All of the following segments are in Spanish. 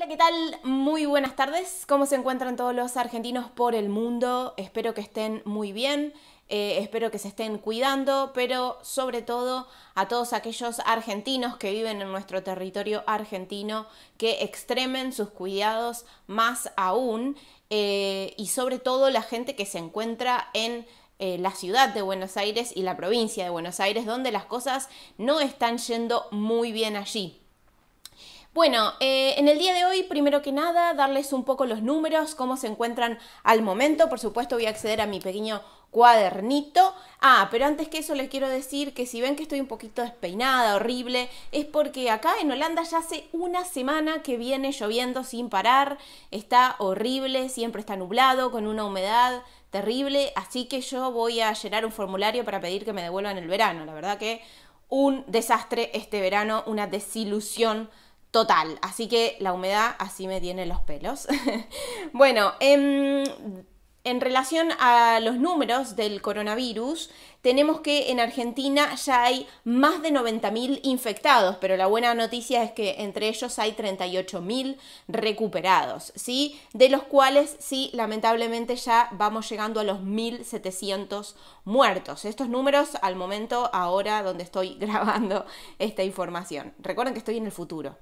Hola, ¿qué tal? Muy buenas tardes. ¿Cómo se encuentran todos los argentinos por el mundo? Espero que estén muy bien, eh, espero que se estén cuidando, pero sobre todo a todos aquellos argentinos que viven en nuestro territorio argentino, que extremen sus cuidados más aún, eh, y sobre todo la gente que se encuentra en eh, la ciudad de Buenos Aires y la provincia de Buenos Aires, donde las cosas no están yendo muy bien allí. Bueno, eh, en el día de hoy, primero que nada, darles un poco los números, cómo se encuentran al momento. Por supuesto, voy a acceder a mi pequeño cuadernito. Ah, pero antes que eso les quiero decir que si ven que estoy un poquito despeinada, horrible, es porque acá en Holanda ya hace una semana que viene lloviendo sin parar, está horrible, siempre está nublado, con una humedad terrible, así que yo voy a llenar un formulario para pedir que me devuelvan el verano. La verdad que un desastre este verano, una desilusión total. Así que la humedad así me tiene los pelos. bueno, em, en relación a los números del coronavirus, tenemos que en Argentina ya hay más de 90.000 infectados, pero la buena noticia es que entre ellos hay 38.000 recuperados, ¿sí? De los cuales, sí, lamentablemente ya vamos llegando a los 1.700 muertos. Estos números al momento, ahora donde estoy grabando esta información. Recuerden que estoy en el futuro.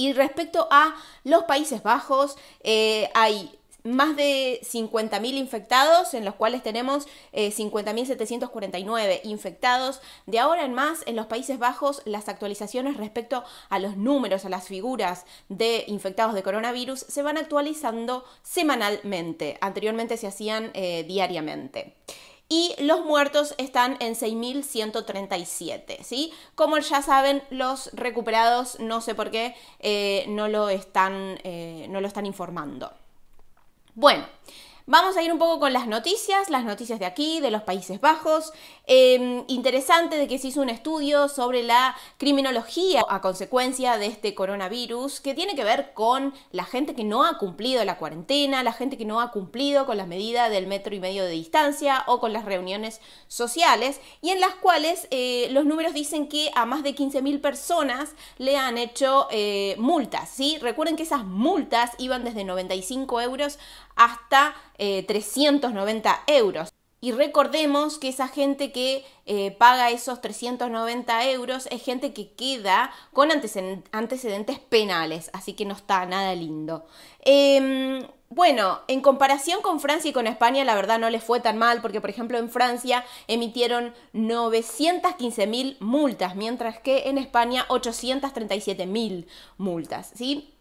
Y respecto a los Países Bajos, eh, hay más de 50.000 infectados, en los cuales tenemos 50.749 eh, infectados. De ahora en más, en los Países Bajos, las actualizaciones respecto a los números, a las figuras de infectados de coronavirus, se van actualizando semanalmente. Anteriormente se hacían eh, diariamente y los muertos están en 6.137, ¿sí? Como ya saben, los recuperados, no sé por qué, eh, no, lo están, eh, no lo están informando. Bueno, Vamos a ir un poco con las noticias, las noticias de aquí, de los Países Bajos. Em, interesante de que se hizo un estudio sobre la criminología a consecuencia de este coronavirus, que tiene que ver con la gente que no ha cumplido la cuarentena, la gente que no ha cumplido con las medidas del metro y medio de distancia o con las reuniones sociales, y en las cuales eh, los números dicen que a más de 15.000 personas le han hecho eh, multas. ¿sí? Recuerden que esas multas iban desde 95 euros hasta 390 eh, euros. Y recordemos que esa gente que eh, paga esos 390 euros es gente que queda con antecedentes penales, así que no está nada lindo. Em, bueno, en comparación con Francia y con España, la verdad no les fue tan mal, porque por ejemplo en Francia emitieron 915.000 multas, mientras que en España 837.000 multas, ¿sí?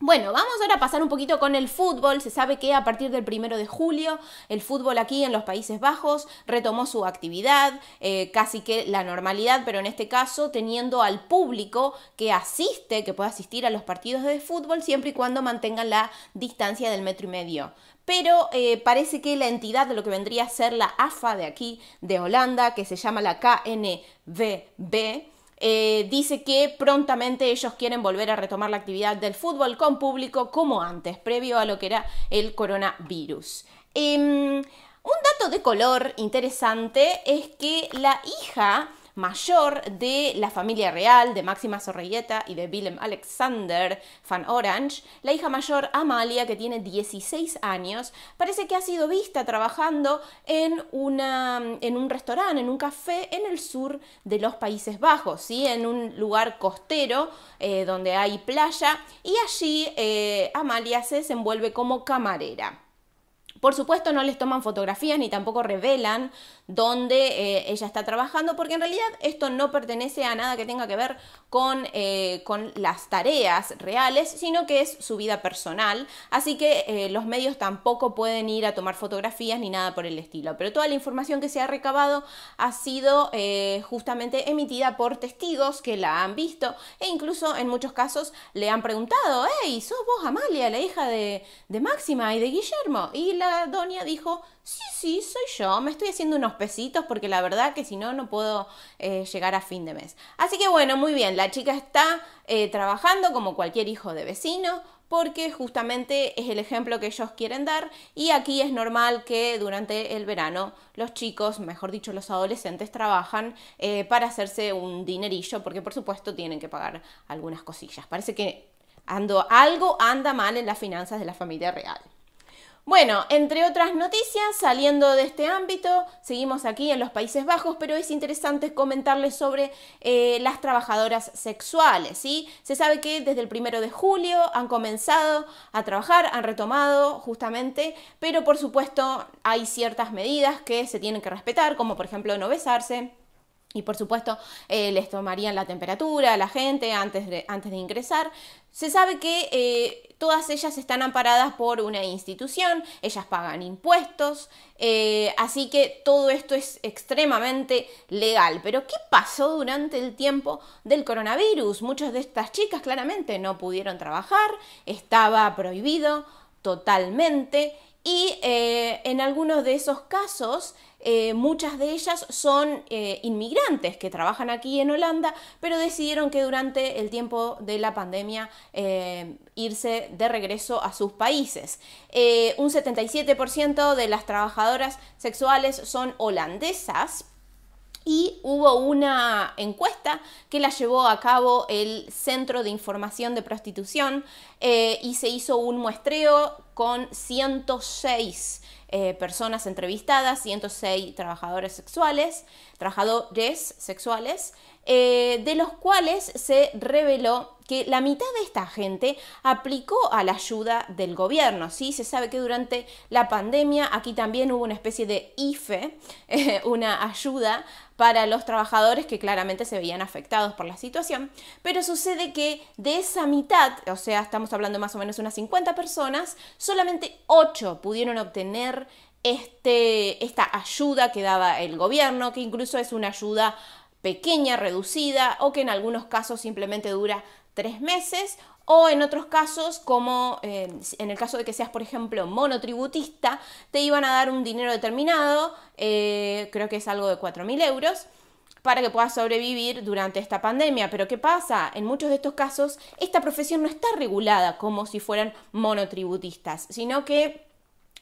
Bueno, vamos ahora a pasar un poquito con el fútbol. Se sabe que a partir del primero de julio el fútbol aquí en los Países Bajos retomó su actividad, eh, casi que la normalidad, pero en este caso teniendo al público que asiste, que pueda asistir a los partidos de fútbol siempre y cuando mantengan la distancia del metro y medio pero eh, parece que la entidad de lo que vendría a ser la AFA de aquí, de Holanda, que se llama la KNVB, eh, dice que prontamente ellos quieren volver a retomar la actividad del fútbol con público como antes, previo a lo que era el coronavirus. Em, un dato de color interesante es que la hija mayor de la familia real de Máxima Sorrelleta y de Willem Alexander van Orange, la hija mayor Amalia, que tiene 16 años, parece que ha sido vista trabajando en, en un restaurante, en un café en el sur de los Países Bajos, ¿sí? en un lugar costero eh, donde hay playa y allí eh, Amalia se desenvuelve como camarera. Por supuesto no les toman fotografías ni tampoco revelan dónde eh, ella está trabajando, porque en realidad esto no pertenece a nada que tenga que ver con, eh, con las tareas reales, sino que es su vida personal. Así que eh, los medios tampoco pueden ir a tomar fotografías ni nada por el estilo. Pero toda la información que se ha recabado ha sido justamente emitida por testigos que la han visto e incluso en muchos casos le han preguntado, hey, ¿sos vos Amalia, la hija de, de Máxima y de Guillermo? Y doña dijo, sí, sí, soy yo, me estoy haciendo unos pesitos porque la verdad que si no, no puedo eh, llegar a fin de mes. Así que bueno, muy bien, la chica está eh, trabajando como cualquier hijo de vecino porque justamente es el ejemplo que ellos quieren dar y aquí es normal que durante el verano los chicos, mejor dicho los adolescentes, trabajan eh, para hacerse un dinerillo porque por supuesto tienen que pagar algunas cosillas. Parece que ando, algo anda mal en las finanzas de la familia real. Bueno, entre otras noticias, saliendo de este ámbito, seguimos aquí en los Países Bajos, pero es interesante comentarles sobre eh, las trabajadoras sexuales. ¿sí? Se sabe que desde el primero de julio han comenzado a trabajar, han retomado justamente, pero por supuesto hay ciertas medidas que se tienen que respetar, como por ejemplo no besarse, y por supuesto eh, les tomarían la temperatura a la gente antes de, antes de ingresar. Se sabe que eh, todas ellas están amparadas por una institución, ellas pagan impuestos, eh, así que todo esto es extremadamente legal. Pero ¿qué pasó durante el tiempo del coronavirus? Muchas de estas chicas claramente no pudieron trabajar, estaba prohibido totalmente. Y eh, en algunos de esos casos, eh, muchas de ellas son eh, inmigrantes que trabajan aquí en Holanda, pero decidieron que durante el tiempo de la pandemia irse de regreso a sus países. un 77% de las trabajadoras sexuales son holandesas, y hubo una encuesta que la llevó a cabo el Centro de Información de Prostitución eh, y se hizo un muestreo con 106 eh, personas entrevistadas, 106 trabajadores sexuales, trabajadores sexuales, eh, de los cuales se reveló que la mitad de esta gente aplicó a la ayuda del gobierno. ¿sí? Se sabe que durante la pandemia aquí también hubo una especie de IFE, una ayuda para los trabajadores que claramente se veían afectados por la situación, pero sucede que de esa mitad, o sea, estamos hablando más o menos unas 50 personas, solamente 8 pudieron obtener este, esta ayuda que daba el gobierno, que incluso es una ayuda pequeña, reducida, o que en algunos casos simplemente dura tres meses, o en otros casos, como eh, en el caso de que seas, por ejemplo, monotributista, te iban a dar un dinero determinado, eh, creo que es algo de 4.000 euros, para que pueda sobrevivir durante esta pandemia. Pero ¿qué pasa? En muchos de estos casos, esta profesión no está regulada como si fueran monotributistas, sino que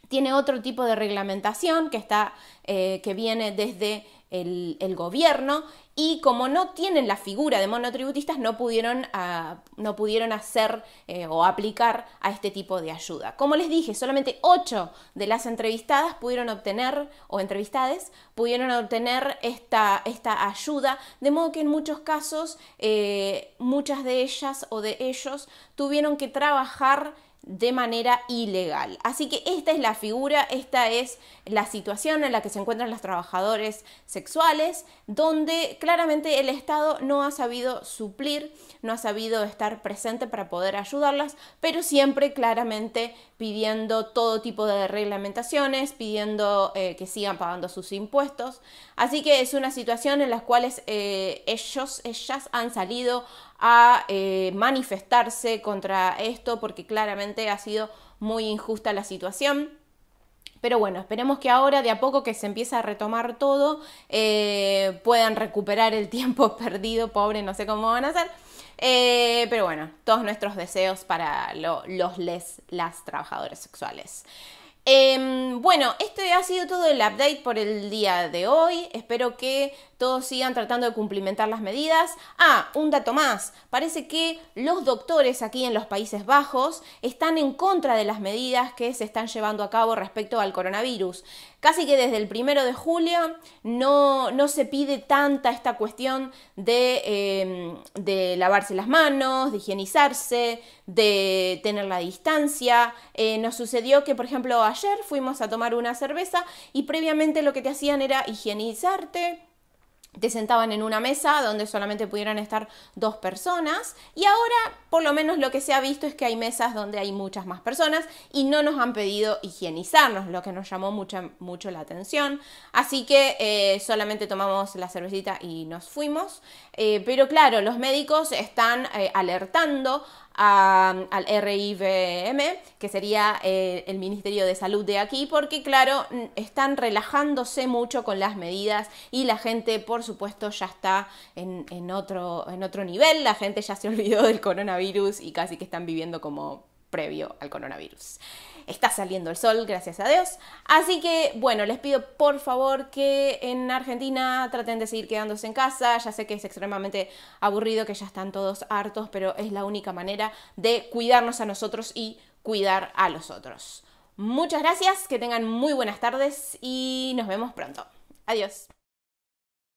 tiene otro tipo de reglamentación que está eh, que viene desde el, gobierno y como no tienen la figura de monotributistas no pudieron, ah, no pudieron hacer eh, o aplicar a este tipo de ayuda. Como les dije, solamente ocho de las entrevistadas pudieron obtener o entrevistadas pudieron obtener esta, esta ayuda, de modo que en muchos casos eh, muchas de ellas o de ellos tuvieron que trabajar de manera ilegal. Así que esta es la figura, esta es la situación en la que se encuentran los trabajadores sexuales, donde claramente el Estado no ha sabido suplir, no ha sabido estar presente para poder ayudarlas, pero siempre claramente pidiendo todo tipo de reglamentaciones, pidiendo eh, que sigan pagando sus impuestos. Así que es una situación en la cual eh, ellos, ellas han salido a eh, manifestarse contra esto porque claramente ha sido muy injusta la situación. Pero bueno, esperemos que ahora de a poco que se empiece a retomar todo eh, puedan recuperar el tiempo perdido, pobre, no sé cómo van a hacer. Eh, pero bueno, todos nuestros deseos para los les, las trabajadoras sexuales. Em, bueno, este ha sido todo el update por el día de hoy. Espero que todos sigan tratando de cumplimentar las medidas. Ah, un dato más. Parece que los doctores aquí en los Países Bajos están en contra de las medidas que se están llevando a cabo respecto al coronavirus. Casi que desde el primero de julio no, se pide tanta esta cuestión de, em, de lavarse las manos, de higienizarse, de tener la distancia. Eh, nos sucedió que, por ejemplo, ayer fuimos a tomar una cerveza y previamente lo que te hacían era higienizarte, te sentaban en una mesa donde solamente pudieran estar dos personas y ahora por lo menos lo que se ha visto es que hay mesas donde hay muchas más personas y no nos han pedido higienizarnos, lo que nos llamó mucho la atención. Así que eh, solamente tomamos la cervecita y nos fuimos. Eh, pero claro, los médicos están alertando al RIVM, que sería eh, el Ministerio de Salud de aquí, porque claro, están relajándose mucho con las medidas y la gente, por supuesto, ya está en, otro, en otro nivel, la gente ya se olvidó del coronavirus y casi que están viviendo como previo al coronavirus está saliendo el sol, gracias a Dios. Así que bueno, les pido por favor que en Argentina traten de seguir quedándose en casa. Ya sé que es extremadamente aburrido, que ya están todos hartos, pero es la única manera de cuidarnos a nosotros y cuidar a los otros. Muchas gracias, que tengan muy buenas tardes y nos vemos pronto. Adiós.